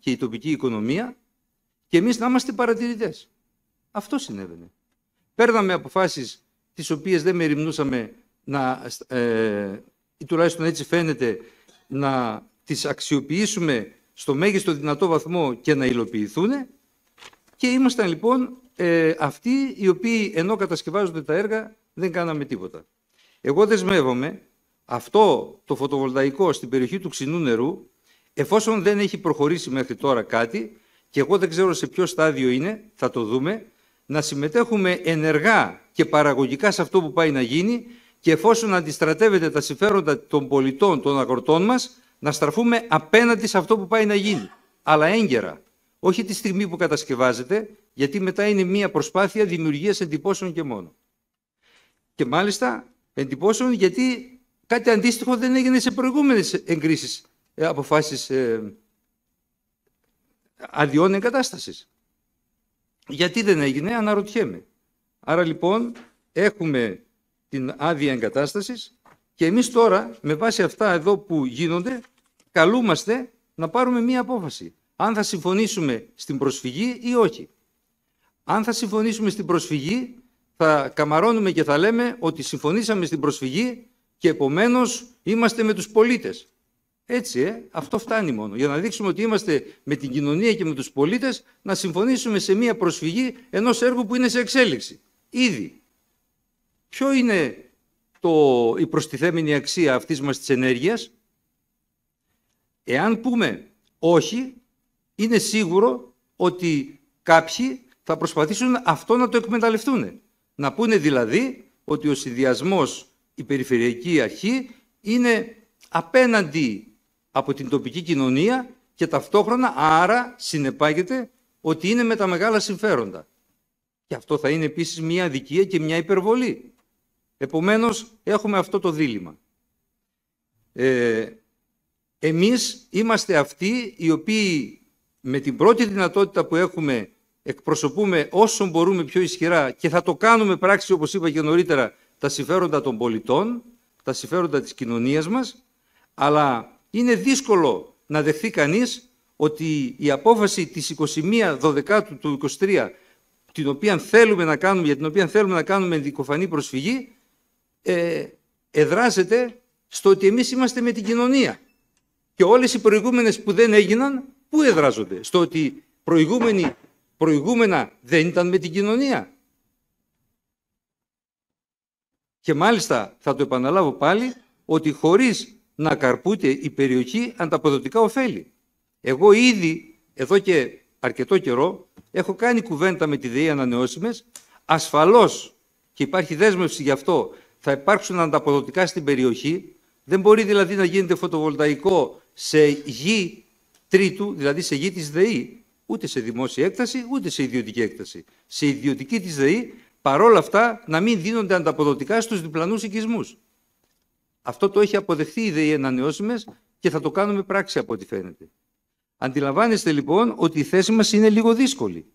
και η τοπική οικονομία και εμείς να είμαστε παρατηρητές. Αυτό συνέβαινε. Παίρναμε αποφάσεις τις οποίες δεν μεριμνούσαμε να, ε, ή τουλάχιστον έτσι φαίνεται, να τις αξιοποιήσουμε στο μέγιστο δυνατό βαθμό και να υλοποιηθούν και ήμασταν λοιπόν ε, αυτοί οι οποίοι ενώ κατασκευάζονται τα έργα δεν κάναμε τίποτα. Εγώ δεσμεύομαι αυτό το φωτοβολταϊκό στην περιοχή του Ξινού νερού Εφόσον δεν έχει προχωρήσει μέχρι τώρα κάτι, και εγώ δεν ξέρω σε ποιο στάδιο είναι, θα το δούμε, να συμμετέχουμε ενεργά και παραγωγικά σε αυτό που πάει να γίνει και εφόσον αντιστρατεύεται τα συμφέροντα των πολιτών, των αγροτών μας, να στραφούμε απέναντι σε αυτό που πάει να γίνει. Αλλά έγκαιρα, όχι τη στιγμή που κατασκευάζεται, γιατί μετά είναι μια προσπάθεια δημιουργίας εντυπώσεων και μόνο. Και μάλιστα εντυπώσεων γιατί κάτι αντίστοιχο δεν έγινε σε προηγούμενες εγκρίσεις ε, αποφάσεις ε, αδειών εγκατάστασης. Γιατί δεν έγινε, αναρωτιέμαι. Άρα λοιπόν έχουμε την άδεια εγκατάστασης και εμείς τώρα με βάση αυτά εδώ που γίνονται καλούμαστε να πάρουμε μία απόφαση. Αν θα συμφωνήσουμε στην προσφυγή ή όχι. Αν θα συμφωνήσουμε στην προσφυγή θα καμαρώνουμε και θα λέμε ότι συμφωνήσαμε στην προσφυγή και επομένως είμαστε με τους πολίτες. Έτσι, ε, αυτό φτάνει μόνο. Για να δείξουμε ότι είμαστε με την κοινωνία και με τους πολίτες να συμφωνήσουμε σε μία προσφυγή ενός έργου που είναι σε εξέλιξη. Ήδη. Ποιο είναι το, η προστιθέμενη αξία αυτής μας της ενέργειας, Εάν πούμε όχι, είναι σίγουρο ότι κάποιοι θα προσπαθήσουν αυτό να το εκμεταλλευτούν. Να πούνε δηλαδή ότι ο συνδυασμός η περιφερειακή αρχή είναι απέναντι από την τοπική κοινωνία και ταυτόχρονα άρα συνεπάγεται ότι είναι με τα μεγάλα συμφέροντα. Και αυτό θα είναι επίσης μια αδικία και μια υπερβολή. Επομένως έχουμε αυτό το δίλημα. Ε, εμείς είμαστε αυτοί οι οποίοι με την πρώτη δυνατότητα που έχουμε εκπροσωπούμε όσο μπορούμε πιο ισχυρά και θα το κάνουμε πράξη όπως είπα και νωρίτερα τα συμφέροντα των πολιτών, τα συμφέροντα της κοινωνίας μας αλλά είναι δύσκολο να δεχθεί κανείς ότι η απόφαση της 21 12 του 23 την οποία θέλουμε να κάνουμε, για την οποία θέλουμε να κάνουμε ενδικοφανή προσφυγή ε, εδράζεται στο ότι εμείς είμαστε με την κοινωνία. Και όλες οι προηγούμενες που δεν έγιναν, πού εδράζονται. Στο ότι προηγούμενοι, προηγούμενα δεν ήταν με την κοινωνία. Και μάλιστα θα το επαναλάβω πάλι ότι χωρίς να καρπούται η περιοχή ανταποδοτικά ωφέλη. Εγώ ήδη εδώ και αρκετό καιρό έχω κάνει κουβέντα με τη ΔΕΗ ανανεώσιμες. Ασφαλώς, και υπάρχει δέσμευση γι' αυτό θα υπάρξουν ανταποδοτικά στην περιοχή. Δεν μπορεί δηλαδή να γίνεται φωτοβολταϊκό σε γη τρίτου, δηλαδή σε γη της ΔΕΗ, ούτε σε δημόσια έκταση, ούτε σε ιδιωτική έκταση. Σε ιδιωτική της ΔΕΗ, παρόλα αυτά, να μην δίνονται ανταποδοτικά στους διπλανούς οικισμούς. Αυτό το έχει αποδεχθεί η ΔΕΗ Ανανεώσιμες και θα το κάνουμε πράξη από ό,τι φαίνεται. Αντιλαμβάνεστε λοιπόν ότι η θέση μας είναι λίγο δύσκολη.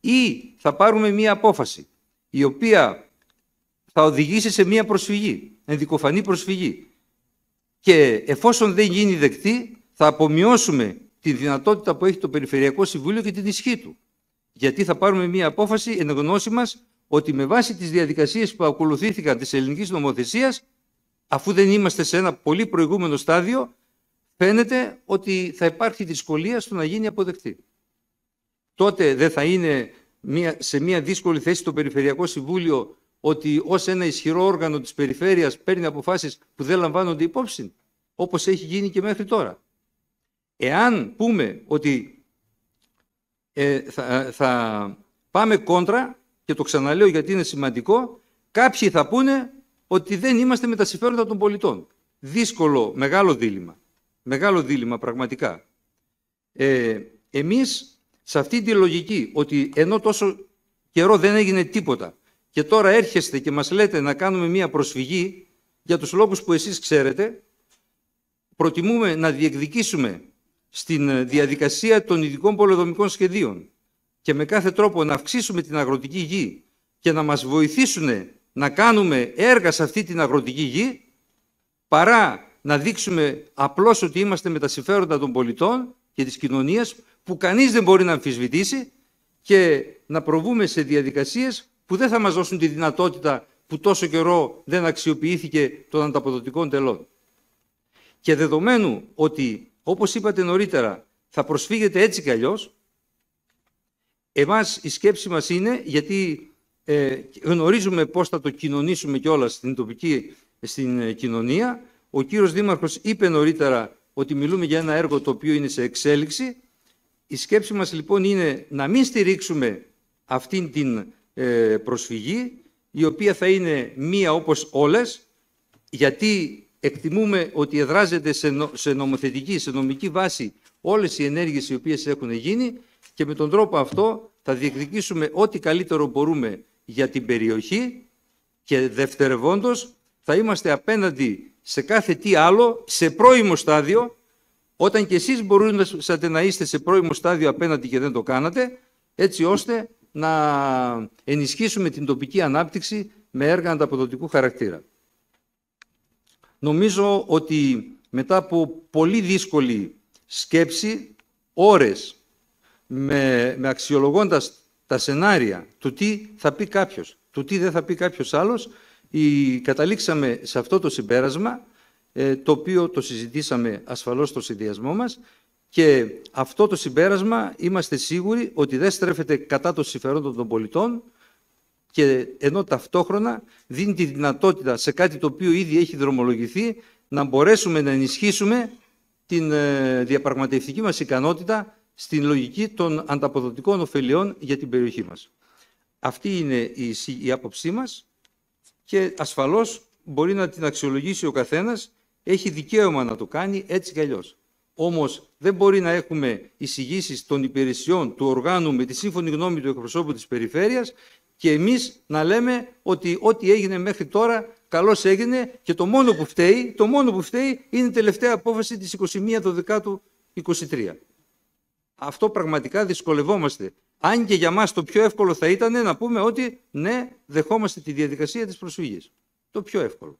Ή θα πάρουμε μία απόφαση η οποία θα οδηγήσει σε μία προσφυγή, ενδικοφανή προσφυγή. Και εφόσον δεν γίνει δεκτή, θα απομειώσουμε τη δυνατότητα που έχει το Περιφερειακό Συμβούλιο και την ισχύ του. Γιατί θα πάρουμε μία απόφαση εν γνώση μας ότι με βάση τις διαδικασίες που ακολουθήθηκαν της ελληνικής νομοθεσίας αφού δεν είμαστε σε ένα πολύ προηγούμενο στάδιο, φαίνεται ότι θα υπάρχει δυσκολία στο να γίνει αποδεκτή. Τότε δεν θα είναι σε μια δύσκολη θέση το Περιφερειακό Συμβούλιο ότι ως ένα ισχυρό όργανο της περιφέρειας παίρνει αποφάσεις που δεν λαμβάνονται υπόψη, όπως έχει γίνει και μέχρι τώρα. Εάν πούμε ότι ε, θα, θα πάμε κόντρα, και το ξαναλέω γιατί είναι σημαντικό, κάποιοι θα πούνε ότι δεν είμαστε με τα συμφέροντα των πολιτών. Δύσκολο, μεγάλο δίλημα. Μεγάλο δίλημα πραγματικά. Ε, εμείς σε αυτή τη λογική ότι ενώ τόσο καιρό δεν έγινε τίποτα και τώρα έρχεστε και μας λέτε να κάνουμε μία προσφυγή για τους λόγους που εσείς ξέρετε, προτιμούμε να διεκδικήσουμε στην διαδικασία των ειδικών πολεοδομικών σχεδίων και με κάθε τρόπο να αυξήσουμε την αγροτική γη και να μας βοηθήσουν να κάνουμε έργα σε αυτή την αγροτική γη παρά να δείξουμε απλώς ότι είμαστε με τα συμφέροντα των πολιτών και της κοινωνίας που κανείς δεν μπορεί να αμφισβητήσει και να προβούμε σε διαδικασίες που δεν θα μας δώσουν τη δυνατότητα που τόσο καιρό δεν αξιοποιήθηκε των ανταποδοτικών τελών. Και δεδομένου ότι, όπως είπατε νωρίτερα, θα προσφύγετε έτσι κι αλλιώς, εμάς η σκέψη μας είναι, γιατί ε, γνωρίζουμε πώς θα το κοινωνήσουμε όλα στην τοπική στην ε, κοινωνία. Ο κύριος Δήμαρχος είπε νωρίτερα ότι μιλούμε για ένα έργο το οποίο είναι σε εξέλιξη. Η σκέψη μας λοιπόν είναι να μην στηρίξουμε αυτήν την ε, προσφυγή, η οποία θα είναι μία όπως όλες, γιατί εκτιμούμε ότι εδράζεται σε, νομοθετική, σε νομική βάση όλες οι ενέργειες οι οποίες έχουν γίνει και με τον τρόπο αυτό θα διεκδικήσουμε ό,τι καλύτερο μπορούμε για την περιοχή και δευτερευόντως θα είμαστε απέναντι σε κάθε τι άλλο, σε πρώιμο στάδιο, όταν και εσείς μπορούσατε να είστε σε πρώιμο στάδιο απέναντι και δεν το κάνατε, έτσι ώστε να ενισχύσουμε την τοπική ανάπτυξη με έργα ανταποδοτικού χαρακτήρα. Νομίζω ότι μετά από πολύ δύσκολη σκέψη, ώρες, με, με αξιολογώντας τα σενάρια του τι θα πει κάποιος, του τι δεν θα πει κάποιος άλλος, καταλήξαμε σε αυτό το συμπέρασμα, ε, το οποίο το συζητήσαμε ασφαλώς στο συνδυασμό μας και αυτό το συμπέρασμα είμαστε σίγουροι ότι δεν στρέφεται κατά το συμφερόντων των πολιτών και ενώ ταυτόχρονα δίνει τη δυνατότητα σε κάτι το οποίο ήδη έχει δρομολογηθεί να μπορέσουμε να ενισχύσουμε την ε, διαπραγματευτική μας ικανότητα στην λογική των ανταποδοτικών ωφελειών για την περιοχή μας. Αυτή είναι η, η άποψή μας και ασφαλώς μπορεί να την αξιολογήσει ο καθένας, έχει δικαίωμα να το κάνει έτσι κι αλλιώς. Όμως δεν μπορεί να έχουμε εισηγήσεις των υπηρεσιών του οργάνου με τη σύμφωνη γνώμη του εκπροσώπου της περιφέρειας και εμείς να λέμε ότι ό,τι έγινε μέχρι τώρα καλώς έγινε και το μόνο που φταίει, το μόνο που φταίει είναι η τελευταία απόφαση της 21 του 23 αυτό πραγματικά δυσκολευόμαστε. Αν και για μας το πιο εύκολο θα ήταν να πούμε ότι ναι, δεχόμαστε τη διαδικασία της προσφύγης. Το πιο εύκολο.